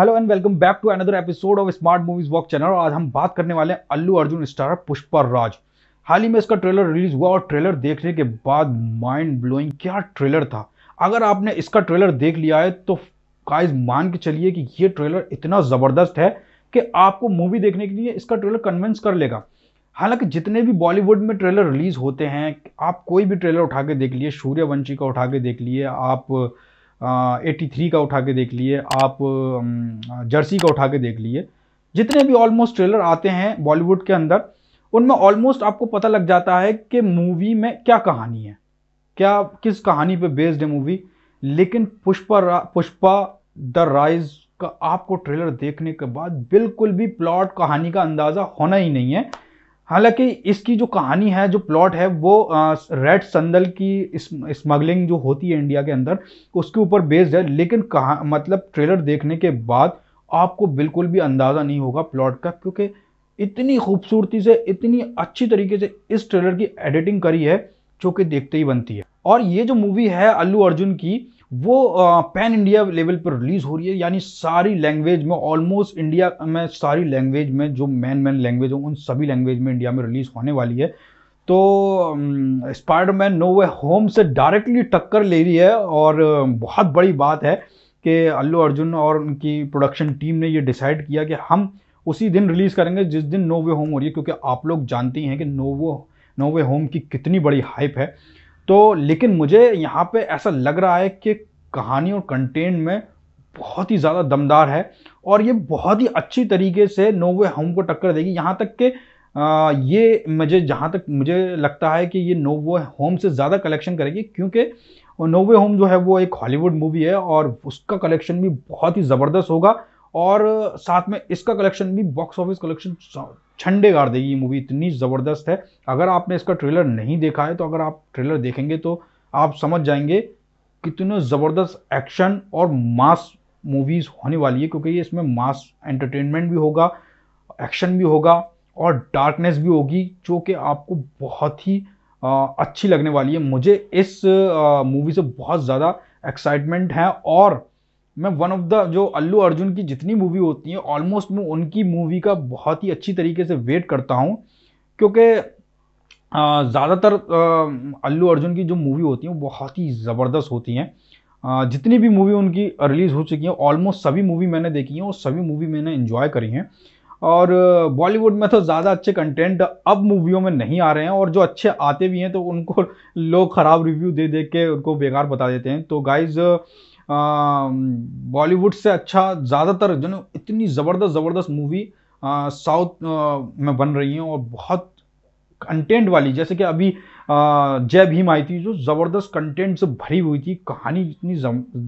hello and welcome back to another episode of smart movies walk channel और आज हम बात करने वाले हैं अल्लू अर्जुन स्टार पुष्पा राज हाल ही में इसका ट्रेलर रिलीज हुआ और ट्रेलर देखने के बाद माइंड ब्लोइंग क्या ट्रेलर था अगर आपने इसका ट्रेलर देख लिया है तो काइज मान के चलिए कि ये ट्रेलर इतना ज़बरदस्त है कि आपको मूवी देखने के लिए इसका ट्रेलर कन्विंस कर लेगा हालांकि जितने भी बॉलीवुड में ट्रेलर रिलीज़ होते हैं आप कोई भी ट्रेलर उठा के देख लिए सूर्यवंशी का उठा के देख लिए आप एट्टी थ्री का उठा के देख लिए आप जर्सी का उठा के देख लिए जितने भी ऑलमोस्ट ट्रेलर आते हैं बॉलीवुड के अंदर उनमें ऑलमोस्ट आपको पता लग जाता है कि मूवी में क्या कहानी है क्या किस कहानी पे बेस्ड है मूवी लेकिन पुष्पा पुष्पा द राइज का आपको ट्रेलर देखने के बाद बिल्कुल भी प्लॉट कहानी का अंदाज़ा होना ही नहीं है हालांकि इसकी जो कहानी है जो प्लॉट है वो रेड संदल की स्मगलिंग जो होती है इंडिया के अंदर उसके ऊपर बेस्ड है लेकिन कहा मतलब ट्रेलर देखने के बाद आपको बिल्कुल भी अंदाज़ा नहीं होगा प्लॉट का क्योंकि इतनी खूबसूरती से इतनी अच्छी तरीके से इस ट्रेलर की एडिटिंग करी है जो कि देखते ही बनती है और ये जो मूवी है अल्लू अर्जुन की वो पैन इंडिया लेवल पर रिलीज़ हो रही है यानी सारी लैंग्वेज में ऑलमोस्ट इंडिया में सारी लैंग्वेज में जो मेन मेन लैंग्वेज हों उन सभी लैंग्वेज में इंडिया में रिलीज़ होने वाली है तो स्पाइडरमैन नो वे होम से डायरेक्टली टक्कर ले रही है और बहुत बड़ी बात है कि अल्लू अर्जुन और उनकी प्रोडक्शन टीम ने ये डिसाइड किया कि हम उसी दिन रिलीज़ करेंगे जिस दिन नो वे होम हो रही है क्योंकि आप लोग जानती हैं कि नो वो नो वे होम की कितनी बड़ी हाइप है तो लेकिन मुझे यहाँ पे ऐसा लग रहा है कि कहानी और कंटेंट में बहुत ही ज़्यादा दमदार है और ये बहुत ही अच्छी तरीके से नो वे होम को टक्कर देगी यहाँ तक कि ये मुझे जहाँ तक मुझे लगता है कि ये नो वे होम से ज़्यादा कलेक्शन करेगी क्योंकि नो वे होम जो है वो एक हॉलीवुड मूवी है और उसका कलेक्शन भी बहुत ही ज़बरदस्त होगा और साथ में इसका कलेक्शन भी बॉक्स ऑफिस कलेक्शन छंडे गाड़ देगी ये मूवी इतनी ज़बरदस्त है अगर आपने इसका ट्रेलर नहीं देखा है तो अगर आप ट्रेलर देखेंगे तो आप समझ जाएंगे कितने ज़बरदस्त एक्शन और मास मूवीज़ होने वाली है क्योंकि ये इसमें मास एंटरटेनमेंट भी होगा एक्शन भी होगा और डार्कनेस भी होगी जो कि आपको बहुत ही आ, अच्छी लगने वाली है मुझे इस मूवी से बहुत ज़्यादा एक्साइटमेंट है और मैं वन ऑफ द जो अल्लू अर्जुन की जितनी मूवी होती है ऑलमोस्ट मैं उनकी मूवी का बहुत ही अच्छी तरीके से वेट करता हूँ क्योंकि ज़्यादातर अल्लू अर्जुन की जो मूवी होती हैं वो बहुत ही ज़बरदस्त होती हैं जितनी भी मूवी उनकी रिलीज़ हो चुकी हैं ऑलमोस्ट सभी मूवी मैंने देखी हैं और सभी मूवी मैंने इन्जॉय करी हैं और बॉलीवुड में तो ज़्यादा अच्छे कंटेंट अब मूवियों में नहीं आ रहे हैं और जो अच्छे आते भी हैं तो उनको लोग ख़राब रिव्यू दे दे के उनको बेकार बता देते हैं तो गाइज़ बॉलीवुड से अच्छा ज़्यादातर जो ना इतनी ज़बरदस्त ज़बरदस्त मूवी साउथ में बन रही हैं और बहुत कंटेंट वाली जैसे कि अभी जय भीम आई थी जो ज़बरदस्त कंटेंट से भरी हुई थी कहानी इतनी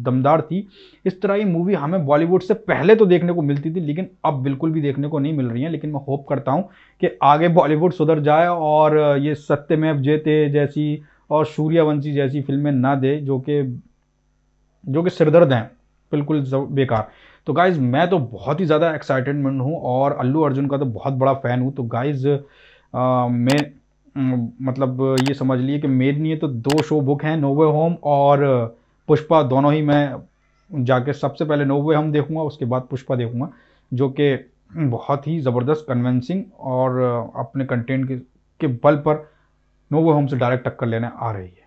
दमदार थी इस तरह की मूवी हमें बॉलीवुड से पहले तो देखने को मिलती थी लेकिन अब बिल्कुल भी देखने को नहीं मिल रही हैं लेकिन मैं होप करता हूँ कि आगे बॉलीवुड सुधर जाए और ये सत्यमेव जयते जैसी और सूर्यवंशी जैसी फिल्में ना दे जो कि जो कि सिरदर्द हैं बिल्कुल बेकार तो गाइज़ मैं तो बहुत ही ज़्यादा एक्साइटेडमेंट हूँ और अल्लू अर्जुन का तो बहुत बड़ा फ़ैन हूँ तो गाइज़ मैं मतलब ये समझ लिए कि मेरे लिए तो दो शो बुक हैं नोवे होम और पुष्पा दोनों ही मैं जाके सबसे पहले नोवे होम देखूँगा उसके बाद पुष्पा देखूँगा जो कि बहुत ही ज़बरदस्त कन्वेंसिंग और अपने कंटेंट के, के बल पर नोवे होम से डायरेक्ट टक्कर लेने आ रही है